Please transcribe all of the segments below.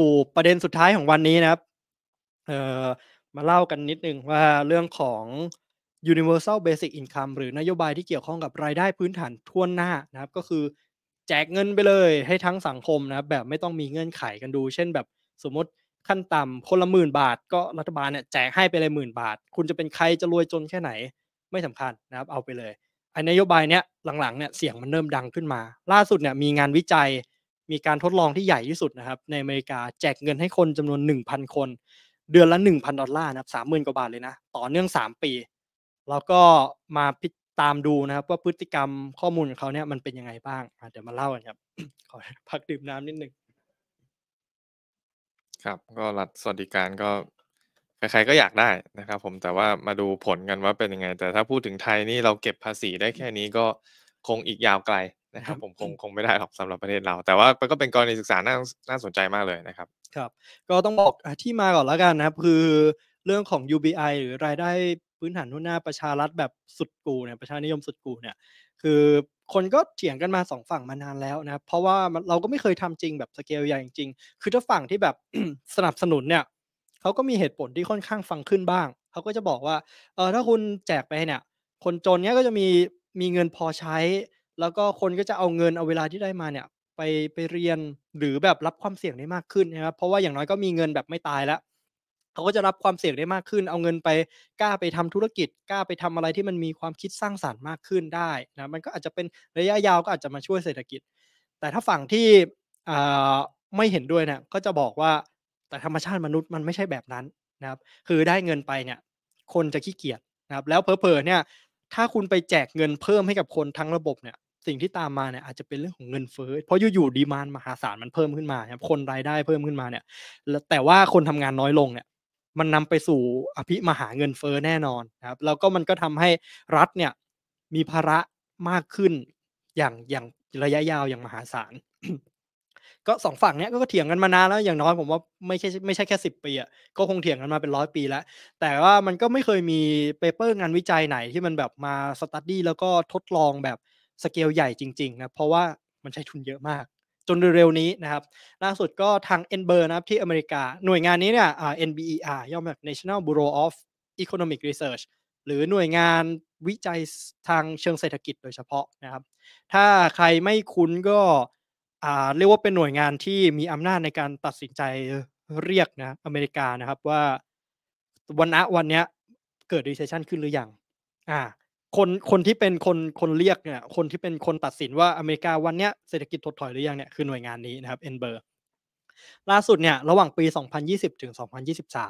ู่ประเด็นสุดท้ายของวันนี้นะครับเอ่อมาเล่ากันนิดนึงว่าเรื่องของ universal basic income หรือนโยบายที่เกี่ยวข้องกับรายได้พื้นฐานทั่วหน้านะครับ ก็คือแจกเงินไปเลยให้ทั้งสังคมนะครับแบบไม่ต้องมีเงื่อนไขกันดู เช่นแบบสมมติขั้นต่ำคนละหมื่นบาทก็รัฐบาลเนี่ยแจกให้ไปเลยหมื่นบาท คุณจะเป็นใครจะรวยจนแค่ไหน ไม่สำคัญนะครับเอาไปเลยไอ้นโยบายเนี้ยหลังๆเนี่ยเสียงมันเริ่มดังขึ้นมา ล่าสุดเนี่ยมีงานวิจัยมีการทดลองที่ใหญ่ที่สุดนะครับ ในอเมริกาแจกเงินให้คนจำนวน 1,000 คน เดือนละ 1,000 ดอลลาร์นะครับสามหมื่นกว่าบาทเลยนะ ต่อเนื่อง 3 ปี แล้วก็มาพิตามดูนะครับ ว่าพฤติกรรมข้อมูลของเขาเนี่ยมันเป็นยังไงบ้างเดี๋ยวมาเล่ากันครับ ขอพักดื่มน้ำนิดนึงครับ ก็รัฐสวัสดิการก็ ใครๆก็อยากได้นะครับ ผมแต่ว่ามาดูผลกันว่าเป็นยังไง แต่ถ้าพูดถึงไทยนี่เราเก็บภาษีได้แค่นี้ก็คงอีกยาวไกลนะครับผมคงคงไม่ได้หรอกสำหรับประเทศเรา แต่ว่ามันก็เป็นกรณีศึกษาน่าน่าสนใจมากเลยนะครับ ครับ ก็ต้องบอกที่มาก่อนแล้วกันนะครับคือเรื่องของ UBI หรือรายได้พื้นฐานทุนหน้าประชารัฐแบบสุดกูเนี่ยประชานิยมสุดกูเนี่ย คือคนก็เถียงกันมาสองฝั่งมานานแล้วนะครับเพราะว่าเราก็ไม่เคยทำจริงแบบสเกลใหญ่จริงคือถ้าฝั่งที่แบบสนับสนุนเนี่ยเขาก็มีเหตุผลที่ค่อนข้างฟังขึ้นบ้างเขาก็จะบอกว่าเออถ้าคุณแจกไปเนี่ย คนจนเนี้ยก็จะมีมีเงินพอใช้แล้วก็คนก็จะเอาเงินเอาเวลาที่ได้มาเนี่ยไปไปเรียนหรือแบบรับความเสี่ยงได้มากขึ้นนะครับเพราะว่าอย่างน้อยก็มีเงินแบบไม่ตายแล้ว เขาก็จะรับความเสี่ยงได้มากขึ้น เอาเงินไปกล้าไปทำธุรกิจ กล้าไปทำอะไรที่มันมีความคิดสร้างสารรค์มากขึ้นได้นะมันก็อาจจะเป็นระยะยาวก็อาจจะมาช่วยเศรษฐกิจ แต่ถ้าฝั่งที่ไม่เห็นด้วยเนี่ยก็จะบอกว่าแต่ธรรมชาติมนุษย์มันไม่ใช่แบบนั้นนะครับ คือได้เงินไปเนี่ย คนจะขี้เกียจนะครับ แล้วเพอเพอเนี่ย ถ้าคุณไปแจกเงินเพิ่มให้กับคนทั้งระบบเนี่ยสิ่งที่ตามมาเนี่ยอาจจะเป็นเรื่องของเงินเฟ้อ เพราะอยู่ๆดีมานมหาศาลมันเพิ่มขึ้นมาครับคนรายได้เพิ่มขึ้นมาเนี่ยแต่ว่าคนทำงานน้อยลงเนี่ย มันนำไปสู่อภิมหาเงินเฟ้อแน่นอนครับแล้วก็มันก็ทำให้รัฐเนี่ย มีภาระมากขึ้นอย่างอย่างระยะยาวอย่างมหาศาลก็สองฝั่งเนี้ย ก็เถียงกันมานานแล้วอย่างน้อยผมว่าไม่ใช่ ไม่ใช่แค่สิบปีอ่ะก็คงเถียงกันมาเป็นร้อยปีแล้ว แต่ว่ามันก็ไม่เคยมีเปเปอร์งานวิจัยไหน ที่มันแบบมาสตัดดี้แล้วก็ทดลองแบบสเกลใหญ่จริงๆนะเพราะว่ามันใช้ทุนเยอะมาก จนเร็วๆนี้นะครับ ล่าสุดก็ทาง e n b e r นะครับที่อเมริกา หน่วยงานนี้เนี่ย NBER ย่อมาจาก National Bureau of Economic Research หรือหน่วยงานวิจัยทางเชิงเศรษฐกิจโดยเฉพาะนะครับ ถ้าใครไม่คุ้นก็เรียกว่าเป็นหน่วยงานที่มีอำนาจในการตัดสินใจเรียกนะอเมริกานะครับว่าวันนะวันเนี้ยเกิดดีเซชันขึ้นหรือยังอ่าคนคนที่เป็นคนคนเรียกเนี่ย คนที่เป็นคนตัดสินว่า อเมริกาวันเนี้ยเศรษฐกิจถดถอยหรือยังเนี่ยคือหน่วยงานนี้นะครับเอ็นเบอร์ล่าสุดเนี่ยระหว่างปี 2020 ถึง 2023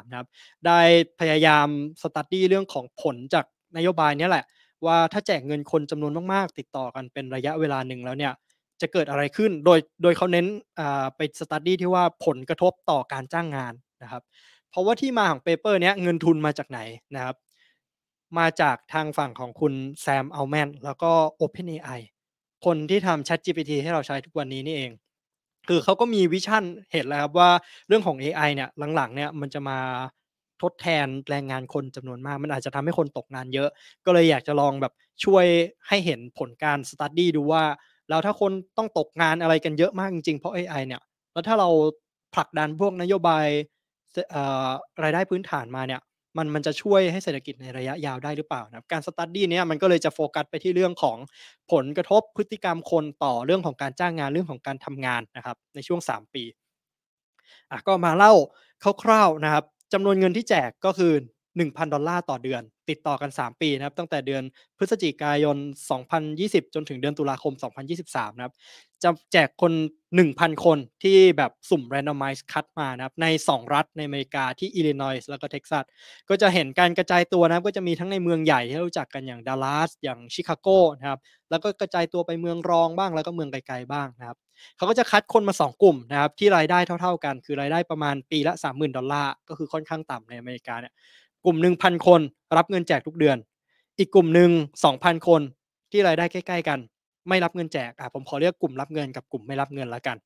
นะครับได้พยายามสตัดดี้เรื่องของผลจากนโยบายนี้แหละว่าถ้าแจกเงินคนจำนวนมากๆ ติดต่อกันเป็นระยะเวลาหนึ่งแล้วเนี่ยจะเกิดอะไรขึ้นโดยโดยเขาเน้นไปสตัดดี้ที่ว่าผลกระทบต่อการจ้างงานนะครับ เพราะว่าที่มาของเปเปอร์เนี้ยเงินทุนมาจากไหนนะครับมาจากทางฝั่งของคุณแซมเอาแมนแล้วก็ OpenAI คนที่ทำ ChatGPT ให้เราใช้ทุกวันนี้นี่เอง คือเขาก็มีวิชั่นเห็นแล้วครับว่าเรื่องของ AI เนี่ยหลังๆ เนี่ยมันจะมาทดแทนแรงงานคนจำนวนมาก มันอาจจะทำให้คนตกงานเยอะ ก็เลยอยากจะลองแบบช่วยให้เห็นผลการสตัดดี้ดูว่า แล้วถ้าคนต้องตกงานอะไรกันเยอะมากจริงๆ เพราะ AI เนี่ยแล้วถ้าเราผลักดันพวกนโยบายรายได้พื้นฐานมาเนี่ยมันมันจะช่วยให้เศรษฐกิจในระยะยาวได้หรือเปล่านะครับ การสตัดดี้เนี้ยมันก็เลยจะโฟกัสไปที่เรื่องของผลกระทบพฤติกรรมคนต่อเรื่องของการจ้างงานเรื่องของการทำงานนะครับ ในช่วง 3 ปีอ่ะก็มาเล่าคร่าวๆนะครับจำนวนเงินที่แจกก็คือ1,000 ดอลลาร์ต่อเดือน ติดต่อกัน 3 ปีนะครับ ตั้งแต่เดือนพฤศจิกายน 2020 จนถึงเดือนตุลาคม 2023นะครับจะแจกคน 1,000 คนที่แบบสุ่ม randomize คัดมานะครับใน 2 รัฐในอเมริกาที่อิลลินอยส์แล้วก็เท็กซัสก็จะเห็นการกระจายตัวนะครับก็จะมีทั้งในเมืองใหญ่ ที่รู้จักกันอย่างดัลลัสอย่างชิคาโกนะครับแล้วก็กระจายตัวไปเมืองรองบ้างแล้วก็เมืองไกลๆบ้างนะครับเขาก็จะคัดคนมา 2 กลุ่มนะครับที่รายได้เท่าๆกัน คือรายได้ประมาณปีละ30,000ดอลลาร์ก็คือค่อนข้างต่ำในอเมริกาเนี่ยกลุ่มหนึ่งพันคนรับเงินแจกทุกเดือน อีกกลุ่มหนึ่งสองพันคนที่รายได้ใกล้ๆกัน ไม่รับเงินแจกอ่ะผมขอเรียกกลุ่มรับเงิน กับกลุ่มไม่รับเงินละกัน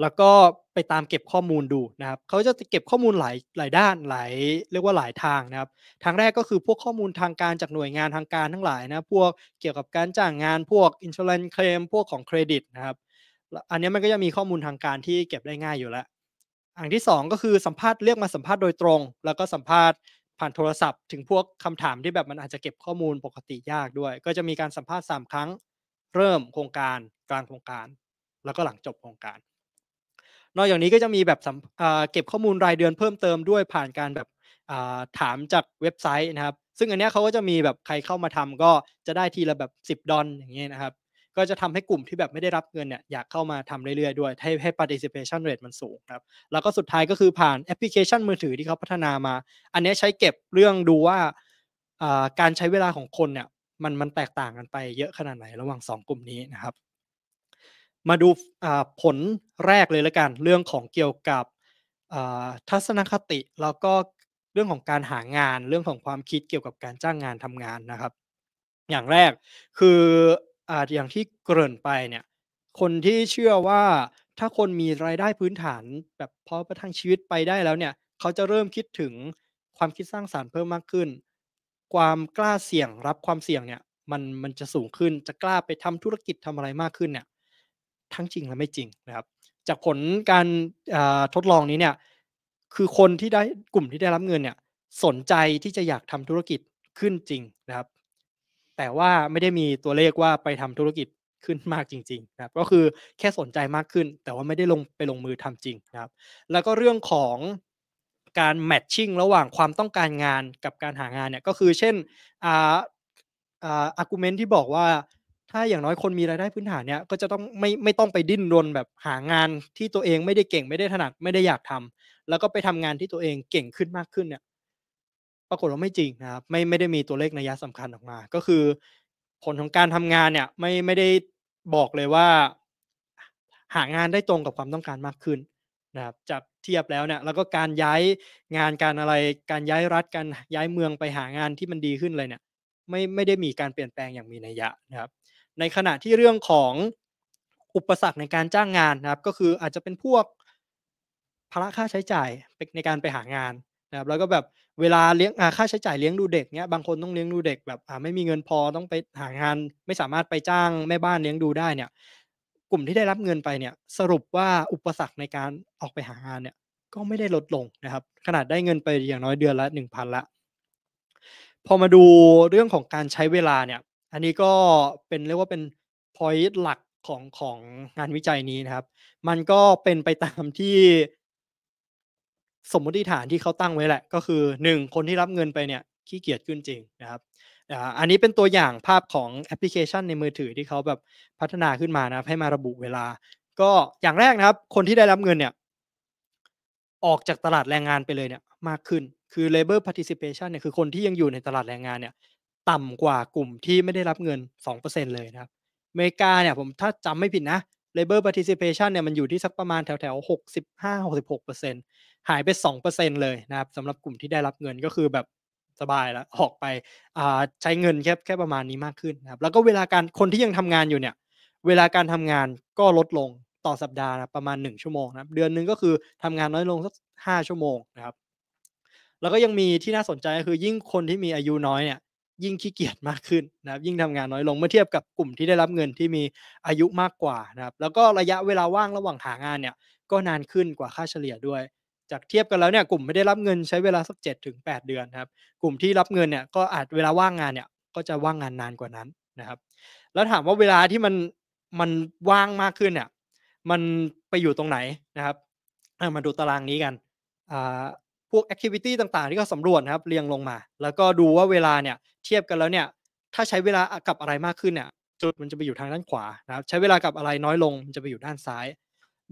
แล้วก็ไปตามเก็บข้อมูลดูนะครับเขาจะเก็บข้อมูลหลายหลายด้านหลายเรียกว่าหลายทางนะครับทางแรกก็คือพวกข้อมูลทางการจากหน่วยงานทางการทั้งหลายนะพวกเกี่ยวกับการจ้างงานพวกอินชอลนเคลมพวกของเครดิตนะครับอันนี้มันก็จะมีข้อมูลทางการที่เก็บได้ง่ายอยู่แล้วอันที่ 2 ก็คือสัมภาษณ์เรียกมาสัมภาษณ์โดยตรง แล้วก็สัมภาษณ์ผ่านโทรศัพท์ ถึงพวกคำถามที่แบบมันอาจจะเก็บข้อมูลปกติยากด้วย ก็จะมีการสัมภาษณ์ 3 ครั้งเริ่มโครงการกลางโครงการ แล้วก็หลังจบโครงการ นอกจากนี้ก็จะมีแบบเก็บข้อมูลรายเดือนเพิ่มเติมด้วยผ่านการแบบถามจากเว็บไซต์นะครับ ซึ่งอันนี้เขาก็จะมีแบบใครเข้ามาทำก็จะได้ทีละแบบ 10 ดอลอย่างเงี้ยนะครับก็จะทำให้กลุ่มที่แบบไม่ได้รับเงินเนี่ยอยากเข้ามาทำเรื่อยๆด้วย ให้ให้ participation rate มันสูงครับ แล้วก็สุดท้ายก็คือผ่านแอปพลิเคชันมือถือที่เขาพัฒนามา อันนี้ใช้เก็บเรื่องดูว่าการใช้เวลาของคนเนี่ยมันมันแตกต่างกันไปเยอะขนาดไหนระหว่าง 2 กลุ่มนี้นะครับ มาดูผลแรกเลยละกัน เรื่องของเกี่ยวกับทัศนคติ แล้วก็เรื่องของการหางาน เรื่องของความคิดเกี่ยวกับการจ้างงานทำงานนะครับ อย่างแรกคืออาจอย่างที่เกริ่นไปเนี่ย คนที่เชื่อว่าถ้าคนมีรายได้พื้นฐานแบบพอประทังชีวิตไปได้แล้วเนี่ย เขาจะเริ่มคิดถึงความคิดสร้างสารรค์เพิ่มมากขึ้น ความกล้าเสี่ยงรับความเสี่ยงเนี่ย มันมันจะสูงขึ้นจะกล้าไปทำธุรกิจทำอะไรมากขึ้นเนี่ย ทั้งจริงและไม่จริงนะครับ จากผลการทดลองนี้เนี่ย คือคนที่ได้กลุ่มที่ได้รับเงินเนี่ยสนใจที่จะอยากทำธุรกิจขึ้นจริงนะครับแต่ว่าไม่ได้มีตัวเลขว่าไปทำธุรกิจขึ้นมากจริงๆนะครับก็คือแค่สนใจมากขึ้น แต่ว่าไม่ได้ลงไปลงมือทำจริงนะครับแล้วก็เรื่องของการแมทชิ่งระหว่างความต้องการงานกับการหางานเนี่ยก็คือเช่นอ่าอ่าอาร์กุเมนที่บอกว่าถ้าอย่างน้อยคนมีรายได้พื้นฐานเนี่ยก็จะต้องไม่ไม่ต้องไปดิ้นรนแบบหางานที่ตัวเองไม่ได้เก่งไม่ได้ถนัดไม่ได้อยากทำ แล้วก็ไปทำงานที่ตัวเองเก่งขึ้นมากขึ้นเนี่ยปรากฏว่าไม่จริงนะครับ ไม่ไม่ได้มีตัวเลขนัยสำคัญออกมา ก็คือผลของการทำงานเนี่ยไม่ไม่ได้บอกเลยว่าหางานได้ตรงกับความต้องการมากขึ้นนะครับจับเทียบแล้วเนี่ย แล้วก็การย้ายงานการอะไรการย้ายรัฐการย้ายเมืองไปหางานที่มันดีขึ้นเลยเนี่ยไม่ไม่ได้มีการเปลี่ยนแปลงอย่างมีนัยยะนะครับ ในขณะที่เรื่องของอุปสรรคในการจ้างงานนะครับ ก็คืออาจจะเป็นพวกภาระค่าใช้จ่ายในการไปหางานนะครับ แล้วก็แบบเวลาเลี้ยงค่าใช้จ่ายเลี้ยงดูเด็กเนี้ย บางคนต้องเลี้ยงดูเด็กแบบไม่มีเงินพอต้องไปหางาน ไม่สามารถไปจ้าง แม่บ้านเลี้ยงดูได้เนี่ย กลุ่มที่ได้รับเงินไปเนี่ย สรุปว่าอุปสรรคในการออกไปหางานเนี่ย ก็ไม่ได้ลดลงนะครับ ขนาดได้เงินไปอย่างน้อยเดือนละหนึ่งพันละพอมาดูเรื่องของการใช้เวลาเนี่ย อันนี้ก็เป็นเรียกว่าเป็นพอยต์หลักของของงานวิจัยนี้นะครับ มันก็เป็นไปตามที่สมมติฐานที่เขาตั้งไว้แหละก็คือ1คนที่รับเงินไปเนี่ยขี้เกียจขึ้นจริงนะครับอันนี้เป็นตัวอย่างภาพของแอปพลิเคชันในมือถือที่เขาแบบพัฒนาขึ้นมานะให้มาระบุเวลา ก็อย่างแรกนะครับ คนที่ได้รับเงินเนี่ย ออกจากตลาดแรงงานไปเลยเนี่ย มากขึ้นคือ labor participation เนี่ยคือคนที่ยังอยู่ในตลาดแรงงานเนี่ย ต่ำกว่ากลุ่มที่ไม่ได้รับเงิน 2%เลยนะครับอเมริกาเนี่ยผมถ้าจำไม่ผิดนะ labor participation เนี่ยมันอยู่ที่สักประมาณแถวแถวหกสิบห้าหกสิบหกเปอร์เซ็นหายไปสองเปอร์เซ็นเลยนะครับสำหรับกลุ่มที่ได้รับเงินก็คือแบบสบายแล้ว ออกไปใช้เงินแค่แค่ประมาณนี้มากขึ้นนะครับแล้วก็เวลาการคนที่ยังทำงานอยู่เนี่ย เวลาการทำงานก็ลดลงต่อสัปดาห์นะประมาณ 1 ชั่วโมงนะเดือนหนึ่งก็คือทำงานน้อยลงสักห้าชั่วโมงนะครับแล้วก็ยังมีที่น่าสนใจก็คือยิ่งคนที่มีอายุน้อยเนี่ยยิ่งขี้เกียจมากขึ้นนะครับยิ่งทำงานน้อยลง เมื่อเทียบกับกลุ่มที่ได้รับเงินที่มีอายุมากกว่านะครับ แล้วก็ระยะเวลาว่างระหว่างหางานเนี่ยก็นานขึ้นกว่าค่าเฉลี่ยด้วยจากเทียบกันแล้วเนี่ยกลุ่มไม่ได้รับเงินใช้เวลาสัก7ถึง8เดือนครับ กลุ่มที่รับเงินเนี่ยก็อาจเวลาว่างงานเนี่ยก็จะว่างงานนานกว่านั้นนะครับ แล้วถามว่าเวลาที่มันมันว่างมากขึ้นเนี่ยมันไปอยู่ตรงไหนนะครับมาดูตารางนี้กันพวกแอคทิวิตี้ต่างๆที่เขาสำรวจนะครับ เรียงลงมา แล้วก็ดูว่าเวลาเนี่ยเทียบกันแล้วเนี่ย ถ้าใช้เวลากับอะไรมากขึ้นเนี่ยจุดมันจะไปอยู่ทางด้านขวานะครับ ใช้เวลากับอะไรน้อยลงมันจะไปอยู่ด้านซ้าย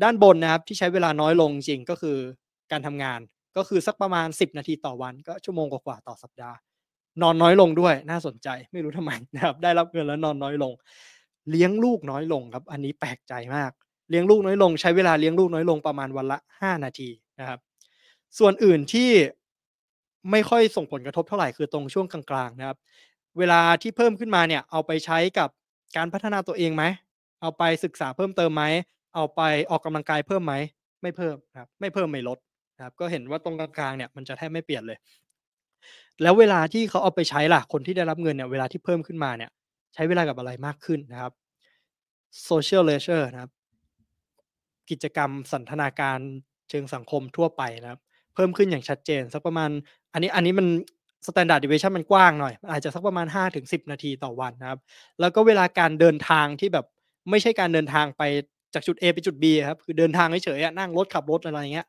ด้านบนนะครับที่ใช้เวลาน้อยลงจริงก็คือการทำงาน ก็คือสักประมาณ 10 นาทีต่อวัน ก็ชั่วโมงกว่าๆต่อสัปดาห์ นอนน้อยลงด้วย น่าสนใจไม่รู้ทำไมนะครับได้รับเงินแล้วนอนน้อยลง เลี้ยงลูกน้อยลงครับอันนี้แปลกใจมากเลี้ยงลูกน้อยลงใช้เวลาเลี้ยงลูกน้อยลงประมาณวันละ 5 นาทีนะครับส่วนอื่นที่ไม่ค่อยส่งผลกระทบเท่าไหร่คือตรงช่วงกลาง ๆนะครับ เวลาที่เพิ่มขึ้นมาเนี่ย เอาไปใช้กับการพัฒนาตัวเองไหมเอาไปศึกษาเพิ่มเติมไหมเอาไปออกกำลังกายเพิ่มไหมไม่เพิ่มครับ ไม่เพิ่มไม่ลดนะครับ ก็เห็นว่าตรงกลางๆ เนี่ยมันจะแทบไม่เปลี่ยนเลย แล้วเวลาที่เขาเอาไปใช้ล่ะคนที่ได้รับเงินเนี่ยเวลาที่เพิ่มขึ้นมาเนี่ย ใช้เวลากับอะไรมากขึ้นนะครับ social leisure นะครับกิจกรรมสันทนาการเชิงสังคมทั่วไปนะครับเพิ่มขึ้นอย่างชัดเจน สักประมาณอันนี้อันนี้มันสแตนดาร์ดเดเวชันมันกว้างหน่อย อาจจะสักประมาณ 5-10 นาทีต่อวันนะครับ แล้วก็เวลาการเดินทางที่แบบ ไม่ใช่การเดินทางไปจากจุด A ไปจุด B ครับคือเดินทางเฉยๆนั่งรถขับรถอะไรเงี้ย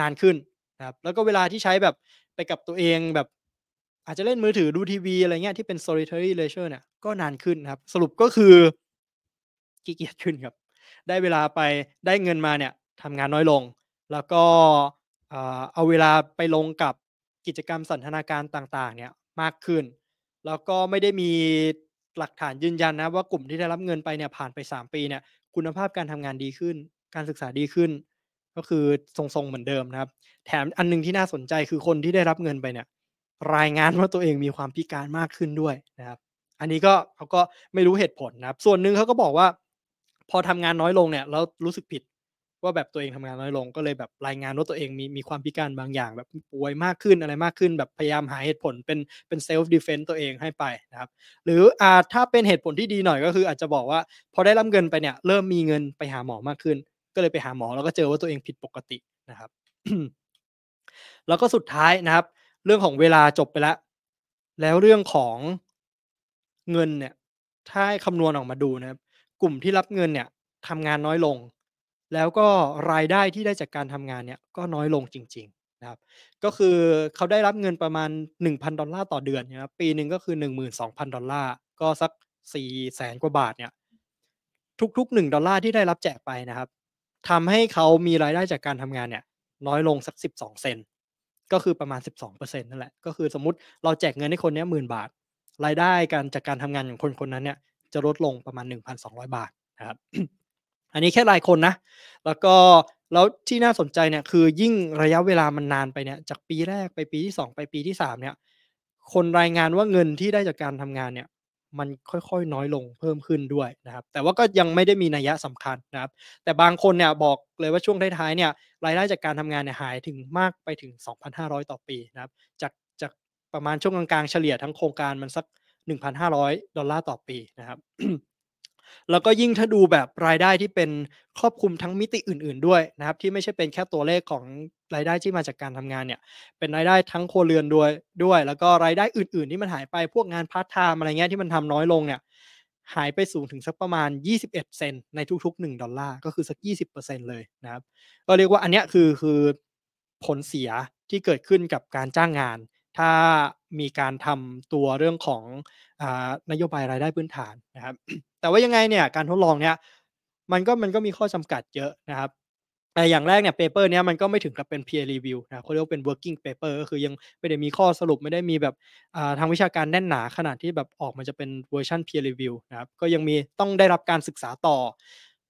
นานขึ้นนะครับ แล้วก็เวลาที่ใช้แบบไปกับตัวเองแบบ อาจจะเล่นมือถือดูทีวีอะไรเงี้ยที่เป็น solitary leisure เนี่ย ก็นานขึ้นครับสรุปก็คือขี้เกียจขึ้นครับ ได้เวลาไปได้เงินมาเนี่ยทำงานน้อยลง แล้วก็เอาเวลาไปลงกับกิจกรรมสันทนาการต่างๆ เนี่ยมากขึ้น แล้วก็ไม่ได้มีหลักฐานยืนยันนะว่ากลุ่มที่ได้รับเงินไปเนี่ยผ่านไป 3 ปีเนี่ยคุณภาพการทำงานดีขึ้น การศึกษาดีขึ้น ก็คือทรงๆ เหมือนเดิมนะครับ แถมอันนึงที่น่าสนใจคือคนที่ได้รับเงินไปเนี่ย รายงานว่าตัวเองมีความพิการมากขึ้นด้วยนะครับ อันนี้ก็เขาก็ไม่รู้เหตุผลนะครับ ส่วนหนึ่งเขาก็บอกว่า พอทำงานน้อยลงเนี่ยแล้วรู้สึกผิดว่าแบบตัวเองทำงานน้อยลงก็เลยแบบรายงานว่าตัวเองมีมีความพิการบางอย่าง แบบป่วยมากขึ้นอะไรมากขึ้น แบบพยายามหาเหตุผลเป็นเป็นเซลฟ์ดิเฟนต์ตัวเองให้ไปนะครับ หรืออาจถ้าเป็นเหตุผลที่ดีหน่อยก็คือ อาจจะบอกว่า พอได้รับเงินไปเนี่ยเริ่มมีเงินไปหาหมอมากขึ้น ก็เลยไปหาหมอแล้วก็เจอว่าตัวเองผิดปกตินะครับ แล้วก็สุดท้ายนะครับ เรื่องของเวลาจบไปแล้ว แล้วเรื่องของเงินเนี่ย ถ้าคำนวณออกมาดูนะครับ กลุ่มที่รับเงินเนี่ยทำงานน้อยลงแล้วก็รายได้ที่ได้จากการทำงานเนี่ยก็น้อยลงจริง ๆนะครับ ก็คือเขาได้รับเงินประมาณ 1,000ดอลลาร์ต่อเดือนนะครับปีหนึ่งก็คือ 12,000ดอลลาร์ก็สัก4แสนกว่าบาทเนี่ยทุกๆ1ดอลลาร์ที่ได้รับแจกไปนะครับทำให้เขามีรายได้จากการทำงานเนี่ย น้อยลงสัก 12 เซนก็คือประมาณ 12%นั่นแหละก็คือสมมติเราแจกเงินให้คนนี้หมื่นบาท รายได้การจากการทำงานของคนคนนั้นเนี่ยจะลดลงประมาณ 1,200 บาทนะครับอันนี้แค่รายคนนะ แล้วก็ แล้วที่น่าสนใจเนี่ยคือยิ่งระยะเวลามันนานไปเนี่ย จากปีแรกไปปีที่ 2 ไปปีที่3เนี่ย คนรายงานว่าเงินที่ได้จากการทำงานเนี่ย มันค่อยๆน้อยลงเพิ่มขึ้นด้วยนะครับ แต่ว่าก็ยังไม่ได้มีนัยสำคัญนะครับ แต่บางคนเนี่ยบอกเลยว่าช่วงท้ายๆเนี่ยรายได้จากการทำงานเนี่ยหายถึงมากไปถึง 2,500 ต่อปีนะครับ จากจากประมาณช่วงกลางๆเฉลี่ยทั้งโครงการมันสัก 1,500 ดอลลาร์ต่อปีนะครับแล้วก็ยิ่งถ้าดูแบบรายได้ที่เป็นครอบคลุมทั้งมิติอื่นๆด้วยนะครับ ที่ไม่ใช่เป็นแค่ตัวเลขของรายได้ที่มาจากการทำงานเนี่ย เป็นรายได้ทั้งครัวเรือนด้วยด้วย แล้วก็รายได้อื่นๆที่มันหายไปพวกงานพาร์ทไทม์อะไรเงี้ยที่มันทำน้อยลงเนี่ยหายไปสูงถึงสักประมาณ 21 เซนในทุก ๆ 1ดอลลาร์ก็คือสัก 20%เลยนะครับ ก็เรียกว่าอันเนี้ยคือคือผลเสียที่เกิดขึ้นกับการจ้างงานถ้ามีการทำตัวเรื่องของอนโยบายรายได้พื้นฐานนะครับแต่ว่ายังไงเนี่ยการทดลองเนี่ยมันก็มันก็มีข้อจำกัดเยอะนะครับ แต่อย่างแรกเนี่ยเปเปอร์เนี้ยมันก็ไม่ถึงกับเป็น peer review นะเขาเรียกว่าเป็น working paper ก็คือยังไม่ได้มีข้อสรุปไม่ได้มีแบบทางวิชาการแน่นหนาขนาดที่แบบออกมันจะเป็นเวอร์ชัน peer review นะครับก็ยังมีต้องได้รับการศึกษาต่อ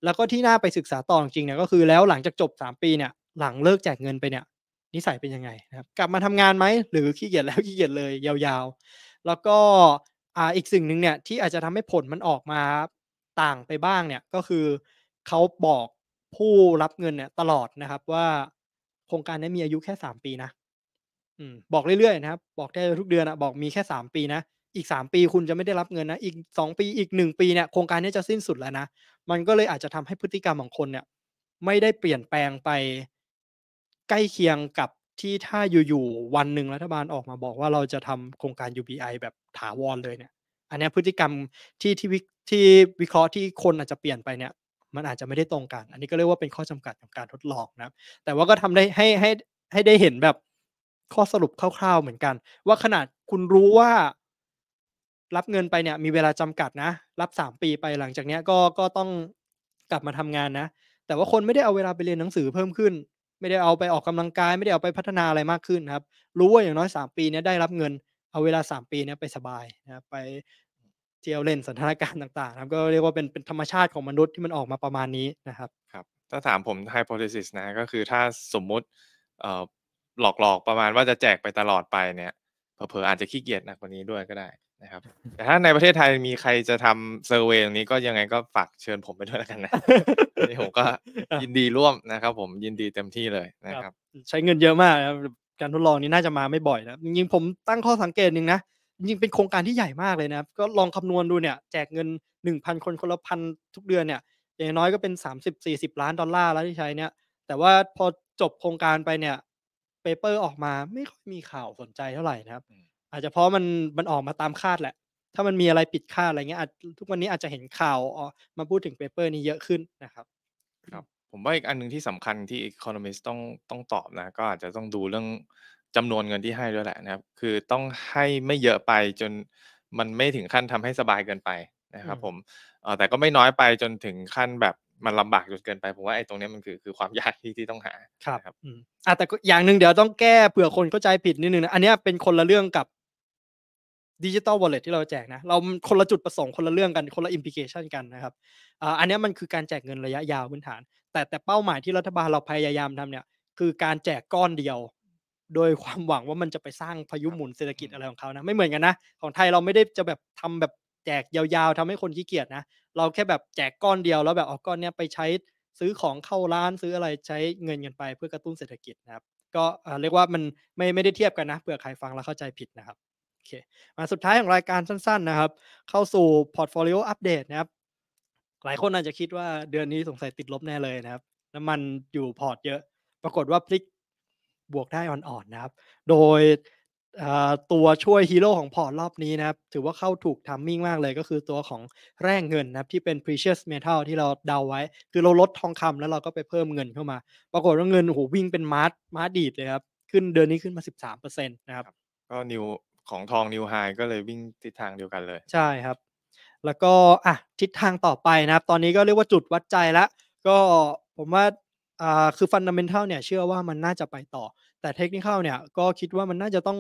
แล้วก็ที่น่าไปศึกษาต่อจริงเนี่ยก็คือแล้วหลังจากจบ 3 ปีเนี่ยหลังเลิกแจกเงินไปเนี่ยิสัยเป็นยังไงนะครับกลับมาทำงานไหมหรือขี้เกียจแล้ว ขี้เกียจเลย ยาวๆ แล้วก็อ่าอีกสิ่งหนึ่งเนี่ยที่อาจจะทำให้ผลมันออกมาต่างไปบ้าง เนี่ย ก็คือเขาบอกผู้รับเงินเนี่ยตลอดนะครับ ว่า โครงการนี้มีอายุแค่สามปีนะอืมบอกเรื่อยๆนะครับบอกได้ทุกเดือนอะบอกมีแค่สามปีนะอีก3ปีคุณจะไม่ได้รับเงินนะอีก2ปีอีก1ปีเนี่ยโครงการนี้จะสิ้นสุดแล้วนะมันก็เลยอาจจะทำให้พฤติกรรมของคนเนี่ย ไม่ได้เปลี่ยนแปลงไปใกล้เคียงกับที่ถ้าอยู่ๆวันหนึ่งรัฐบาลออกมาบอกว่าเราจะทำโครงการ UBI แบบถาวรเลยเนี่ยอันนี้พฤติกรรมที่ที่วิที่วิเคราะห์ที่คนอาจจะเปลี่ยนไปเนี่ยมันอาจจะไม่ได้ตรงกัน อันนี้ก็เรียกว่าเป็นข้อจำกัดของการทดลองนะ แต่ว่าก็ทำได้ให้ให้ให้ได้เห็นแบบข้อสรุปคร่าวๆเหมือนกัน ว่าขนาดคุณรู้ว่ารับเงินไปเนี่ยมีเวลาจำกัดนะ รับสามปีไปหลังจากเนี้ยก็ก็ต้องกลับมาทำงานนะ แต่ว่าคนไม่ได้เอาเวลาไปเรียนหนังสือเพิ่มขึ้นไม่ได้เอาไปออกกำลังกาย ไม่ได้เอาไปพัฒนาอะไรมากขึ้นครับรู้ว่าอย่างน้อย 3 ปีนี้ได้รับเงิน เอาเวลา 3 ปีนี้ไปสบายนะครับไปเที่ยวเล่นสถานการณ์ต่างๆครับก็เรียกว่าเป็นเป็นธรรมชาติของมนุษย์ที่มันออกมาประมาณนี้นะครับครับถ้าถามผมไฮโพเทซิสนะก็คือถ้าสมมุติเออ่หลอกๆ ประมาณว่าจะแจกไปตลอดไปเนี่ยเผลอๆอาจจะขี้เกียจหนักกว่านี้ด้วยก็ได้นะครับแต่ถ้าในประเทศไทยมีใครจะทำเซอร์เวยงนี้ก็ยังไงก็ฝากเชิญผมไปด้วยแล้วกันนะนี่ผมก็ยินดีร่วมนะครับผมยินดีเต็มที่เลยนะครับ ใช้เงินเยอะมากการทดลองนี้น่าจะมาไม่บ่อยนะจริงผมตั้งข้อสังเกตหนึ่งนะ จริงเป็นโครงการที่ใหญ่มากเลยนะครับ ก็ลองคำนวณดูเนี่ย แจกเงิน 1,000 คน คนละพันทุกเดือนเนี่ย อย่างน้อยก็เป็น 30-40ล้านดอลลาร์แล้วที่ใช้เนี่ย แต่ว่าพอจบโครงการไปเนี่ยเปเปอร์ ออกมาไม่ค่อยมีข่าวสนใจเท่าไหร่นะครับาจจะเพราะมันมันออกมาตามคาดแหละ ถ้ามันมีอะไรปิดคาดอะไรเงี้ยทุกวันนี้อาจจะเห็นข่าว มาพูดถึงเปเปอร์นี้เยอะขึ้นนะครับ ครับผมว่าอีกอันหนึ่งที่สำคัญที่ีกคอโนมิสต้องต้องตอบนะก็อาจจะต้องดูเรื่องจำนวนเงินที่ให้ด้วยแหละนะครับ คือต้องให้ไม่เยอะไปจนมันไม่ถึงขั้นทำให้สบายเกินไปนะครับ ผมแต่ก็ไม่น้อยไปจนถึงขั้นแบบมันลำบากจนเกินไป ผมว่าไอ้ตรงนี้มันคือคือความยากที่ที่ต้องหาครับครับอ่าแต่อย่างหนึ่งเดี๋ยวต้องแก้เผื่อคนเข้าใจผิดนิดนึงนะอันนี้เป็นคนละเรื่องกับดิจิตอลวอลเล็ตที่เราแจกนะ เราคนละจุดประสงค์คนละเรื่องกันคนละอิมพิเคชันกันนะครับ อันนี้มันคือการแจกเงินระยะยาวพื้นฐาน แต่แต่เป้าหมายที่รัฐบาลเราพยายามทำเนี่ย คือการแจกก้อนเดียว โดยความหวังว่ามันจะไปสร้างพายุหมุนเศรษฐกิจอะไรของเขานะ ไม่เหมือนกันนะ ของไทยเราไม่ได้จะแบบทำแบบแจกยาวๆ ทำให้คนขี้เกียจนะ เราแค่แบบแจกก้อนเดียว แล้วแบบเอาก้อนเนี้ยไปใช้ซื้อของเข้าร้านซื้ออะไรใช้เงินกันไป เพื่อกระตุ้นเศรษฐกิจนะครับ ก็เรียกว่ามันไม่ไม่ได้เทียบกันนะเผื่อใครฟังแล้วเข้าใจผิดนะครับเคมาสุดท้ายของรายการสั้นๆนะครับ เข้าสู่พอร์ตโฟลิโออัปเดตนะครับ หลายคนอาจจะคิดว่าเดือนนี้สงสัยติดลบแน่เลยนะครับ น้ำมันอยู่พอร์ตเยอะ ปรากฏว่าพลิกบวกได้อ่อนๆนะครับ โดยตัวช่วยฮีโร่ของพอร์ตรอบนี้นะครับ ถือว่าเข้าถูกทัมมิ่งมากเลยก็คือตัวของแร่งเงินนะครับ ที่เป็น precious metal ที่เราเดาไว้ คือเราลดทองคำแล้วเราก็ไปเพิ่มเงินเข้ามา ปรากฏว่าเงินโอ้โหวิ่งเป็นมาร์ทมาร์ดีดเลยครับ ขึ้นเดือนนี้ขึ้นมา 13%นะครับก็นิวของทองนิวไฮก็เลยวิ่งทิศทางเดียวกันเลย ใช่ครับ แล้วก็อ่ะทิศทางต่อไปนะครับ ตอนนี้ก็เรียกว่าจุดวัดใจละก็ผมว่าอ่าคือฟันดัมเบลเท่าเนี่ยเชื่อว่ามันน่าจะไปต่อ แต่เทคนิคเาเนี่ยก็คิดว่ามันน่าจะต้อง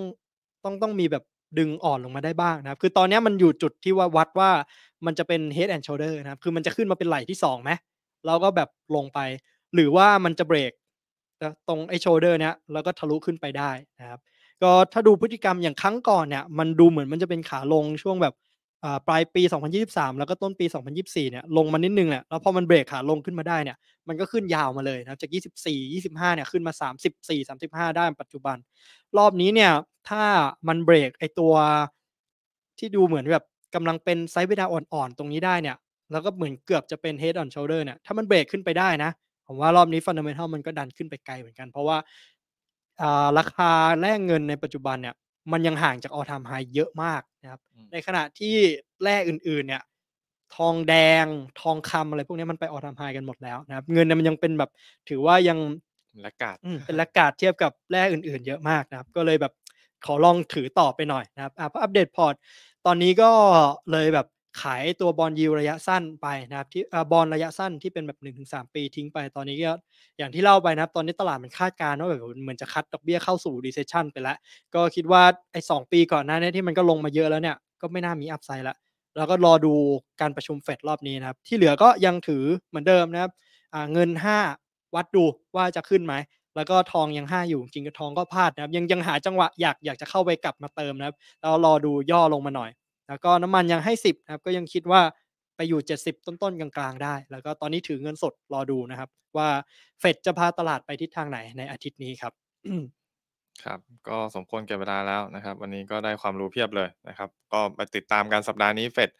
ต้องต้องมีแบบดึงอ่อนลงมาได้บ้างนะครับ คือตอนนี้มันอยู่จุดที่ว่าวัดว่ามันจะเป็น head and shoulder นะครับ คือมันจะขึ้นมาเป็นไหล่ที่2ไหมเราก็แบบลงไป หรือว่ามันจะเบรกตรงไอ้โชเดอร์เนี้ยแล้วก็ทะลุขึ้นไปได้นะครับก็ถ้าดูพฤติกรรมอย่างครั้งก่อนเนี่ยมันดูเหมือนมันจะเป็นขาลงช่วงแบบปลายปี 2023 แล้วก็ต้นปี 2024เนี่ยลงมานิดนึงแหละแล้ว พอมันเบรกขาลงขึ้นมาได้เนี่ยมันก็ขึ้นยาวมาเลยนะจาก 24 25เนี่ยขึ้นมา34 35 ได้ปัจจุบัน รอบนี้เนี่ยถ้ามันเบรกไอตัวที่ดูเหมือนแบบกำลังเป็นไซด์เวดาอ่อนๆตรงนี้ได้เนี่ยแล้วก็เหมือนเกือบจะเป็น head on shoulder เนี่ยถ้ามันเบรกขึ้นไปได้นะผมว่ารอบนี้ฟันเดเมนทัลมันก็ดันขึ้นไปไกลเหมือนกัน เพราะว่าราคาแลกเงินในปัจจุบันเนี่ย มันยังห่างจากออทามไฮเยอะมากนะครับ ในขณะที่แลกอื่นๆเนี่ย ทองแดงทองคำอะไรพวกนี้มันไปออทามไฮกันหมดแล้วนะครับ เงินมันยังเป็นแบบถือว่ายังละกาดเป็นละกาดเทียบกับแลกอื่นๆ เยอะมากนะครับ ก็เลยแบบขอลองถือต่อไปหน่อยนะครับ อัปเดตพอร์ตตอนนี้ก็เลยแบบขายตัวบอลยิวระยะสั้นไปนะครับที่บอลระยะสั้นที่เป็นแบบ1นถึงสปีทิ้งไปตอนนี้ก็อย่างที่เล่าไปนะครับตอนนี้ตลาดมันคาดการณ์ว่าแบบเหมือนจะคัดดอกเบี้ยเข้าสู่ดีเซชันไปแล้ว ก็คิดว่าไอ้สปีก่อนหน้านี้ที่มันก็ลงมาเยอะแล้วเนี่ย ก็ไม่น่ามีอัพไซด์ละแล้วก็รอดูการประชุมเฟดรอบนี้นะครับ ที่เหลือก็ยังถือเหมือนเดิมนะครับเงิน 5 วัดดูว่าจะขึ้นไหมแล้วก็ทองยังห้าอยู่จริงกรทองก็พลาดนะครับยังยังหาจังหวะอยากอยากจะเข้าไปกลับมาเติมนะครับเรารอดูย่อลงมาหน่อยแล้วก็น้ำมันยังให้ 10ครับ ก็ยังคิดว่าไปอยู่ 70 ต้นๆ กลางๆได้ แล้วก็ตอนนี้ถือเงินสดรอดูนะครับ ว่าเฟดจะพาตลาดไปทิศทางไหนในอาทิตย์นี้ครับครับก็สมควรเก็บเวลาแล้วนะครับวันนี้ก็ได้ความรู้เพียบเลยนะครับ ก็ไปติดตามการสัปดาห์นี้เฟด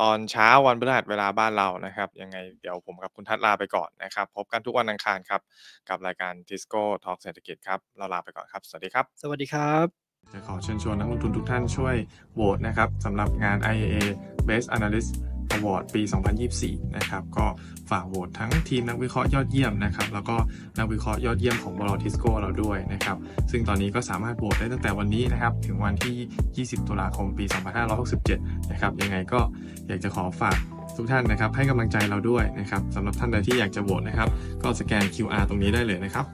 ตอนเช้าวันพฤหัสเวลาบ้านเรานะครับ ยังไงเดี๋ยวผมกับคุณทัศลาไปก่อนนะครับ พบกันทุกวันอังคารครับกับรายการทสโก้ทอล์กเศรษฐกิจครับเราลาไปก่อนครับสวัสดีครับ สวัสดีครับจะขอเชิญชวนนักลงทุนทุกท่านช่วยโหวตนะครับสำหรับงาน IAA Best Analyst Award ปี 2024 นะครับก็ฝากโหวตทั้งทีมนักวิเคราะห์ยอดเยี่ยมนะครับแล้วก็นักวิเคราะห์ยอดเยี่ยมของบลทิสโก้เราด้วยนะครับซึ่งตอนนี้ก็สามารถโหวตได้ตั้งแต่วันนี้นะครับ ถึงวันที่ 20 ตุลาคมปี 2567 นะครับยังไงก็อยากจะขอฝากทุกท่านนะครับ ให้กำลังใจเราด้วยนะครับสำหรับท่านใดที่อยากจะโหวตนะครับก็สแกน QR ตรงนี้ได้เลยนะครับ